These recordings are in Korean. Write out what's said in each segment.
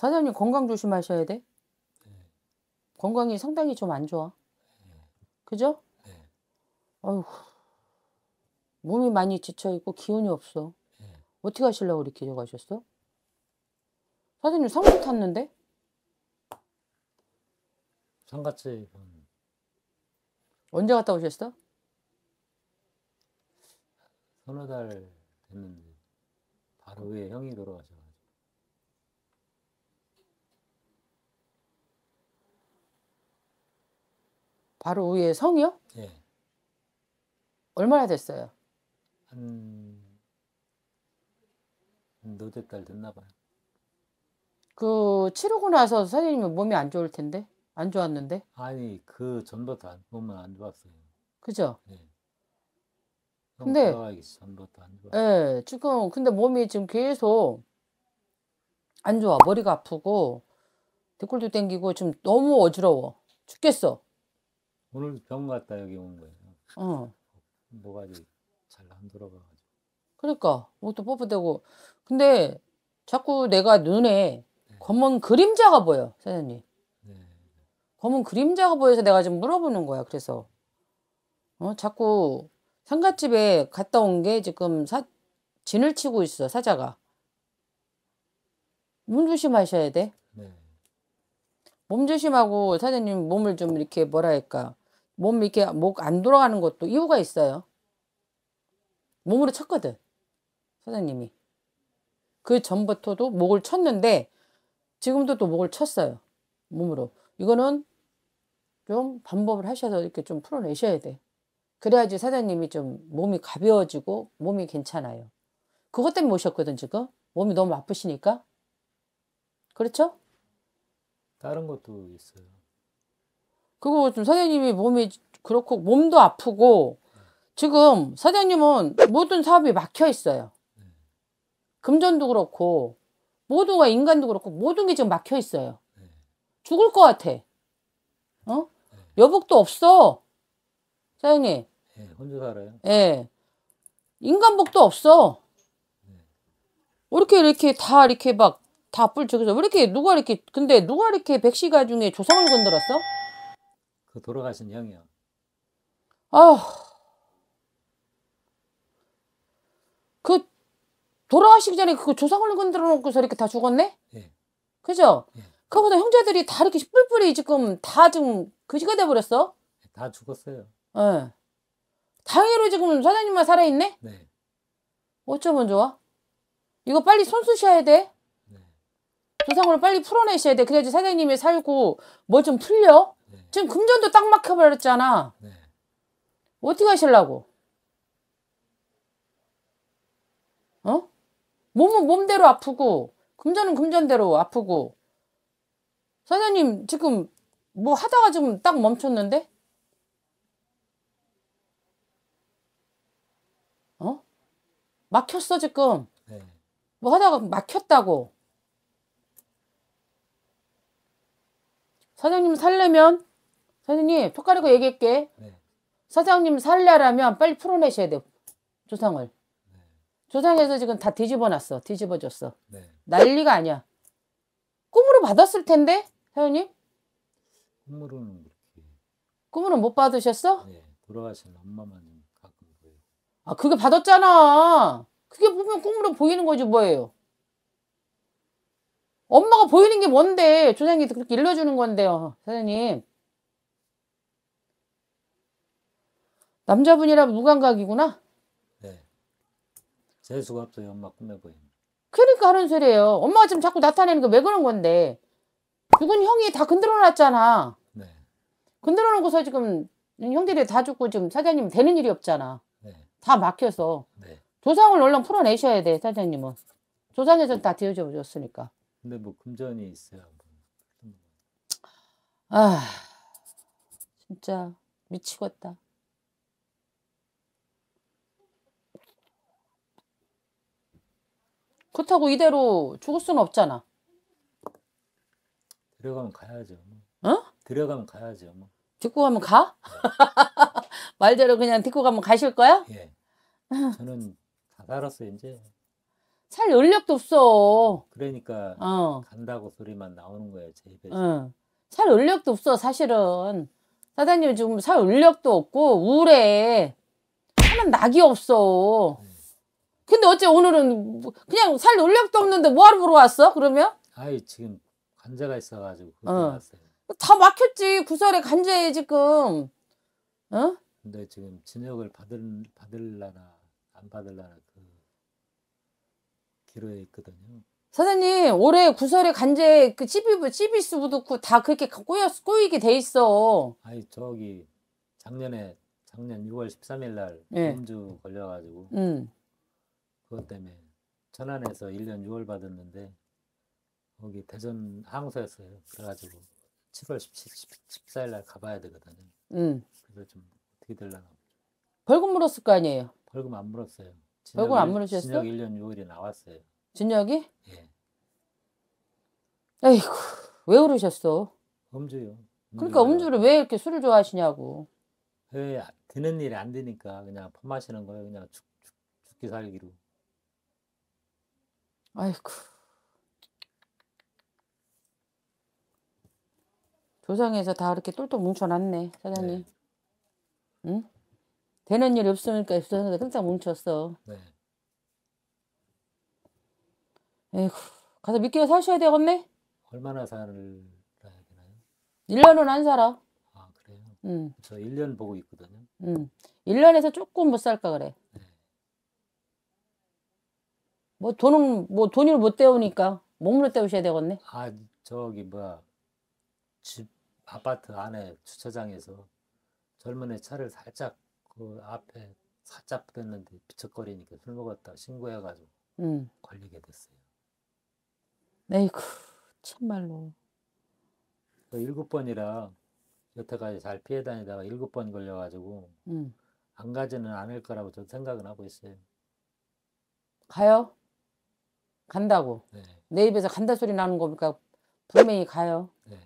사장님 건강 조심하셔야 돼. 네. 건강이 상당히 좀 안 좋아. 네. 그죠? 네. 아휴 몸이 많이 지쳐 있고 기운이 없어. 네. 어떻게 하실라고 이렇게 가셨어? 사장님 상도 탔는데? 상같이 언제 갔다 오셨어? 서너 달 됐는데 바로 위에 형이 돌아가셔. 바로 위에 성이요? 예. 얼마나 됐어요? 한 너댓 달 됐나 봐요. 그 치르고 나서 선생님 몸이 안 좋을 텐데 안 좋았는데? 아니 그 전부터 안, 몸은 안 좋았어요. 그죠? 네. 근데 전부터 안 좋아. 네, 예, 지금 근데 몸이 지금 계속 안 좋아. 머리가 아프고 댓글도 땡기고 지금 너무 어지러워. 죽겠어. 오늘 병 갔다 여기 온 거예요. 어. 뭐가 잘안 돌아가가지고. 그러니까 뭐또 뽀뽀대고 근데 자꾸 내가 눈에 네. 검은 그림자가 보여 사장님. 네. 검은 그림자가 보여서 내가 지금 물어보는 거야. 그래서 어 자꾸 상갓집에 갔다 온 게 지금 사 진을 치고 있어 사자가. 몸 조심하셔야 돼. 네. 몸 조심하고 사장님 몸을 좀 이렇게 뭐라 할까 몸 이렇게 목 안 돌아가는 것도 이유가 있어요. 몸으로 쳤거든. 선생님이. 그 전부터도 목을 쳤는데 지금도 또 목을 쳤어요. 몸으로. 이거는 좀 반복을 하셔서 이렇게 좀 풀어내셔야 돼. 그래야지 사장님이 좀 몸이 가벼워지고 몸이 괜찮아요. 그것 때문에 오셨거든 지금. 몸이 너무 아프시니까. 그렇죠? 다른 것도 있어요. 그리고 좀 사장님이 몸이 그렇고 몸도 아프고 지금 사장님은 모든 사업이 막혀 있어요. 금전도 그렇고 모두가 인간도 그렇고 모든 게 지금 막혀 있어요. 죽을 것 같아. 어? 여복도 없어. 사장님. 예, 혼자 살아요. 예. 인간복도 없어. 왜 이렇게 이렇게 다 이렇게 막다뿔 죽여서 왜 이렇게 누가 이렇게 근데 누가 이렇게 백시가 중에 조상을 건드렸어? 그 돌아가신 형이요. 아, 그 돌아가시기 전에 그 조상을 건드려 놓고서 이렇게 다 죽었네. 예. 그죠? 예. 그보다 형제들이 다 이렇게 뿔뿔이 지금 다지 그지가 돼 버렸어. 예, 다 죽었어요. 예. 다행히로 지금 사장님만 살아있네. 네. 어쩌면 좋아? 이거 빨리 손수셔야 돼. 네. 조상을 빨리 풀어내셔야 돼. 그래야지 사장님이 살고 뭐 좀 풀려. 네. 지금 금전도 딱 막혀버렸잖아. 네. 어떻게 하실라고? 어? 몸은 몸대로 아프고, 금전은 금전대로 아프고. 사장님, 지금 뭐 하다가 지금 딱 멈췄는데? 어? 막혔어, 지금. 네. 뭐 하다가 막혔다고. 사장님 살려면 사장님 톡 가리고 얘기할게. 네. 사장님 살려라면 빨리 풀어내셔야 돼요. 조상을. 네. 조상에서 지금 다 뒤집어놨어. 뒤집어졌어 네. 난리가 아니야. 꿈으로 받았을 텐데 사장님? 꿈으로는 그렇게. 꿈으로는 못 받으셨어? 네. 돌아가신 엄마만 가끔 보여요. 아 그게 받았잖아. 그게 보면 꿈으로 보이는 거지 뭐예요. 엄마가 보이는 게 뭔데 조상님이 그렇게 일러주는 건데요 어, 사장님 남자분이라 무감각이구나 네 재수가 없어요 엄마 꿈에 보입니 그러니까 하는 소리예요 엄마가 지금 자꾸 나타내는 게 왜 그런 건데 누군 형이 다 건드려 놨잖아 네. 건드려 놓고서 지금 형들이 다 죽고 지금 사장님 되는 일이 없잖아 네. 다 막혀서 네. 조상을 얼른 풀어내셔야 돼 사장님은 조상에서다 뒤져줬으니까 근데 뭐 금전이 있어야 뭐. 아 진짜 미치겠다. 그렇다고 이대로 죽을 수는 없잖아. 데려가면 가야죠. 뭐. 어? 데려가면 가야죠. 뭐. 듣고 가면 가? 말대로 그냥 듣고 가면 가실 거야? 예. 저는 다살았어 이제. 살 여력도 없어. 그러니까 어. 간다고 소리만 나오는 거예요, 제 입에서. 어. 살 여력도 없어, 사실은. 사장님 지금 살 여력도 없고 우울해. 하는 낙이 없어. 음. 근데 어째 오늘은 뭐 그냥 살 여력도 없는데 뭐하러 보러 왔어? 그러면? 아이 지금 관자가 있어가지고 어. 왔어요. 다 막혔지 구설에 그 간자에 지금. 어? 근데 지금 진역을 받을 받을라나 안 받을라나 그 기로에 있거든요. 선생님 올해 구설에 간제 그 CB CBS 부도다 그렇게 꼬여 꼬이게 돼 있어. 아니 저기 작년에 작년 6월 13일 날 예. 음주 걸려가지고 음. 그것 때문에 천안에서 1년 6월 받았는데 거기 대전 항소였어요. 그래가지고 7월 14일 날 가봐야 되거든요. 음. 그래서 좀 어떻게 될려나 벌금 물었을 거 아니에요? 벌금 안 물었어요. 진역, 얼굴 안 물으셨어? 진역 1년 6월에 나왔어요. 진역이? 예. 에이구 왜 그러셨어? 음주요. 음주 그러니까 음주를 왜 이렇게 술을 좋아하시냐고. 왜 예, 되는 일이 안 되니까 그냥 퍼마시는 거예요. 그냥 죽, 죽, 죽기 살기로. 아이고. 조상에서 다 이렇게 똘똘 뭉쳐놨네, 사장님. 네. 응? 되는 일이 없으니까 없어서 깜짝 뭉쳤어. 네. 에휴, 가서 몇 개월 사셔야 되겠네? 얼마나 살아야 되나요? 1년은 안 살아. 아, 그래요? 음. 저 1년 보고 있거든요. 음. 1년에서 조금 못 살까 그래. 네. 뭐 돈은, 뭐 돈을 못 때우니까 몸으로 때우셔야 되겠네? 아, 저기 뭐야. 집, 아파트 안에 주차장에서 젊은 애 차를 살짝 그 앞에 살짝 그랬는데 비척거리니까 술 먹었다 신고해가지고 음. 걸리게 됐어요. 에이쿠 참말로. 그 일곱 번이라 여태까지 잘 피해 다니다가 일곱 번 걸려가지고 음. 안 가지는 않을 거라고 저는 생각은 하고 있어요. 가요? 간다고. 네. 내 입에서 간다 소리 나는 거니까 분명히 가요. 네.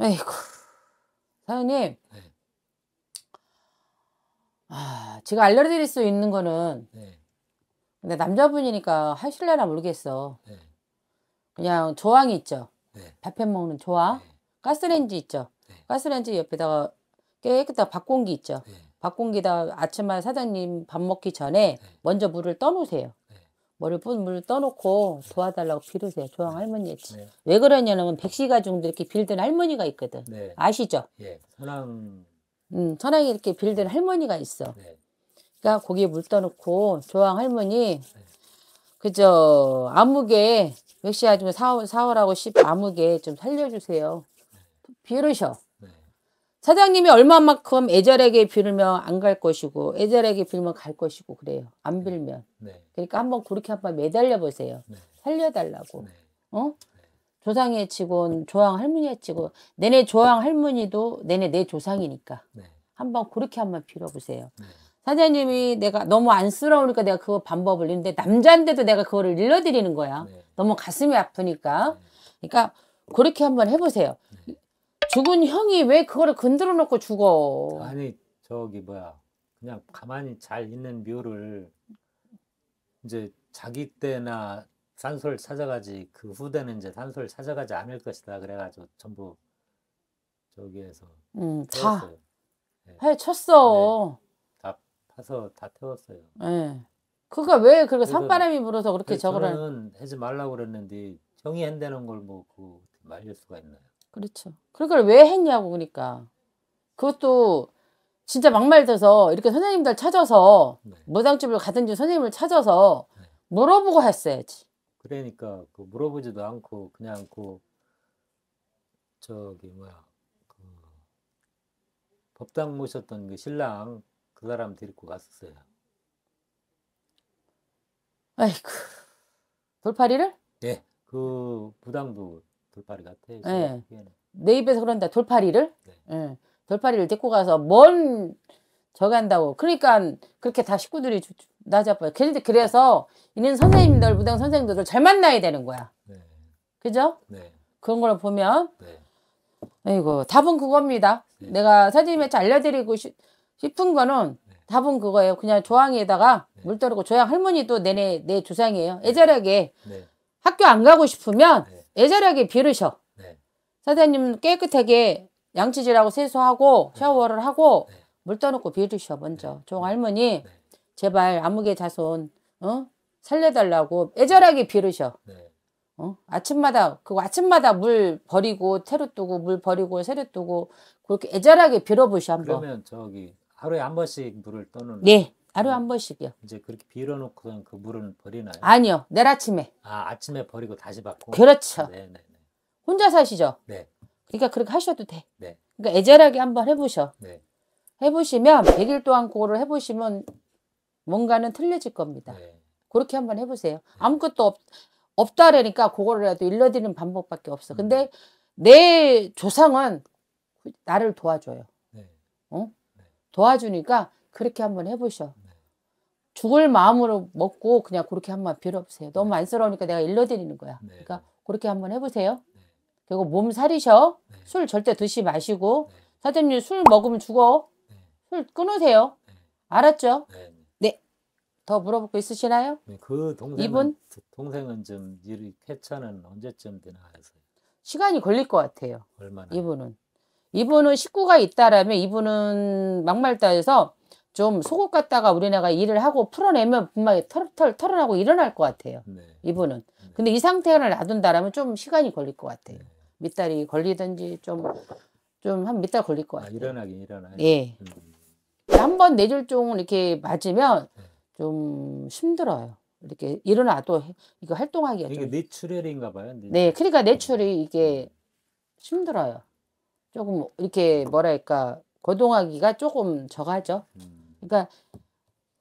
에이쿠. 사장님 네. 아, 제가 알려드릴 수 있는 거는 네. 근데 남자분이니까 하실려나 모르겠어. 네. 그냥 조항이 있죠. 네. 밥해 먹는 조항. 네. 가스레인지 있죠. 네. 가스레인지 옆에다가 깨끗하게 밥공기 있죠. 밥공기다 아침마다 사장님 밥 먹기 전에 먼저 물을 떠놓으세요. 머리 뿐물 떠놓고 도와달라고 빌으세요. 조항 네. 할머니였지. 네. 왜 그러냐면 백시 가중도 이렇게 빌든 할머니가 있거든. 네. 아시죠? 예. 선왕. 음, 선왕이 이렇게 빌든 할머니가 있어. 네. 그러니까 거기에 물 떠놓고 조항 할머니 네. 그저 암흑에 백시 아줌마 사오 사월하고 십 암흑에 좀 살려주세요. 네. 빌으셔. 사장님이 얼마만큼 애절하게 빌면 안 갈 것이고 애절하게 빌면 갈 것이고 그래요. 안 네. 빌면. 네. 그러니까 한번 그렇게 한번 매달려 보세요. 네. 살려달라고. 네. 어? 네. 조상의 치곤 조항 할머니의 치고 내내 조항 할머니도 내내 내 조상이니까 네. 한번 그렇게 한번 빌어보세요. 사장님이 내가 너무 안쓰러우니까 내가 그 방법을 잃는데 남자인데도 내가 그거를 일러드리는 거야. 너무 가슴이 아프니까. 그러니까 그렇게 한번 해보세요. 죽은 형이 왜 그거를 건드려 놓고 죽어? 아니 저기 뭐야 그냥 가만히 잘 있는 묘를 이제 자기 때나 산소를 찾아가지 그 후대는 이제 산소를 찾아가지 않을 것이다 그래가지고 전부 저기에서 음, 다 네. 해쳤어. 네. 다 파서 다 태웠어요. 네. 예. 그가 왜 그렇게 산바람이 불어서 그렇게 네, 저거를 저는 하지 말라고 그랬는데 형이 한다는 걸 뭐 그 말릴 수가 있나요? 그렇죠. 그러왜 했냐고 그러니까. 그것도 진짜 막말돼서 이렇게 선생님들 찾아서 네. 무당집을 가든지 선생님을 찾아서 네. 물어보고 했어야지. 그러니까 그 물어보지도 않고 그냥 그 저기 뭐야 그 법당 모셨던 그 신랑 그 사람 데리고 갔었어요. 아이고 돌파리를? 네, 그 무당도 돌파리 같아. 네. 내 입에서 그런다 돌파리를. 네. 네. 돌파리를 데리고 가서 뭔 저기 한다고. 그러니까 그렇게 다 식구들이 나자빠요. 그래서 이는 선생님들 무당 선생님들을 잘 만나야 되는 거야. 네. 그죠? 네. 그런 걸 보면 네. 아이고 답은 그겁니다. 네. 내가 선생님한테 알려드리고 싶, 은 거는 네. 답은 그거예요. 그냥 조항에다가 네. 물떨고 조항 할머니도 내내 내 조상이에요. 네. 애절하게 네. 학교 안 가고 싶으면 네. 애절하게 비르셔. 네. 선생님 깨끗하게 양치질하고 세수하고 네. 샤워를 하고 네. 물 떠놓고 비르셔 먼저. 네. 종 할머니 제발 암흑의 자손 어? 살려달라고 애절하게 비르셔. 어? 아침마다 그 아침마다 물 버리고 테루 뜨고 물 버리고 세루 뜨고 그렇게 애절하게 빌어보시 한번. 그러면 저기 하루에 한 번씩 물을 떠는. 네. 하루 네. 한 번씩이요. 이제 그렇게 빌어놓고그 물은 버리나요? 아니요. 내일 아침에. 아, 아침에 버리고 다시 받고. 그렇죠. 네네네. 네, 네. 혼자 사시죠? 네. 그러니까 그렇게 하셔도 돼. 네. 그러니까 애절하게 한번 해보셔. 네. 해보시면 100일 동안 그거를 해보시면 뭔가는 틀려질 겁니다. 네. 그렇게 한번 해보세요. 네. 아무것도 없, 없다라니까 그러니까 그거라도 일러드리는 방법밖에 없어. 근데 음. 내 조상은 나를 도와줘요. 네. 어? 도와주니까 그렇게 한번 해보셔. 죽을 마음으로 먹고 그냥 그렇게 한번 빌어보세요. 너무 네. 안쓰러우니까 내가 일러드리는 거야. 네. 그러니까 그렇게 한번 해보세요. 네. 그리고 몸 사리셔. 술 절대 드시 마시고. 사장님 술 먹으면 죽어. 술 끊으세요. 알았죠? 네. 더 물어볼 거 있으시나요? 그 동생은, 이분? 동생은 좀 일, 쾌차는 언제쯤 되나 해서 시간이 걸릴 것 같아요. 얼마나? 이분은. 이분은 식구가 있다라면 이분은 막말다에서 좀 속옷 갖다가 우리네가 일을 하고 풀어내면 분명히 털털 털어나고 일어날 것 같아요. 네. 이분은. 네. 근데 이 상태를 놔둔다라면 좀 시간이 걸릴 것 같아요. 네. 밑달이 걸리든지 좀 좀 한 몇 달 걸릴 것 아, 같아요. 아, 일어나긴 일어나요. 예. 음. 한번 내 뇌졸중 이렇게 맞으면 네. 좀 힘들어요. 이렇게 일어나도 이거 활동하기가 이게 뇌출혈인가 봐요. 뇌출혈. 네, 그러니까 뇌출이 네. 이게 힘들어요. 조금 이렇게 뭐랄까 거동하기가 조금 적하죠. 음. 그러니까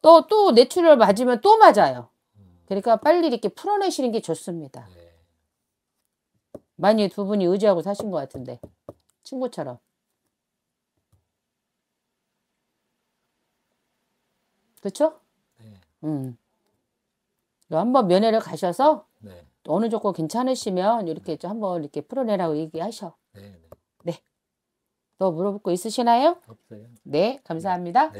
또, 또 뇌출혈 맞으면 또 맞아요. 그러니까 빨리 이렇게 풀어내시는 게 좋습니다. 네. 많이 두 분이 의지하고 사신 것 같은데. 친구처럼. 그쵸? 네. 음. 한번 면회를 가셔서 네. 어느 조건 괜찮으시면 이렇게 좀 한번 이렇게 풀어내라고 얘기하셔. 네. 네. 네. 더 물어볼 거 있으시나요? 없어요. 네, 감사합니다. 네.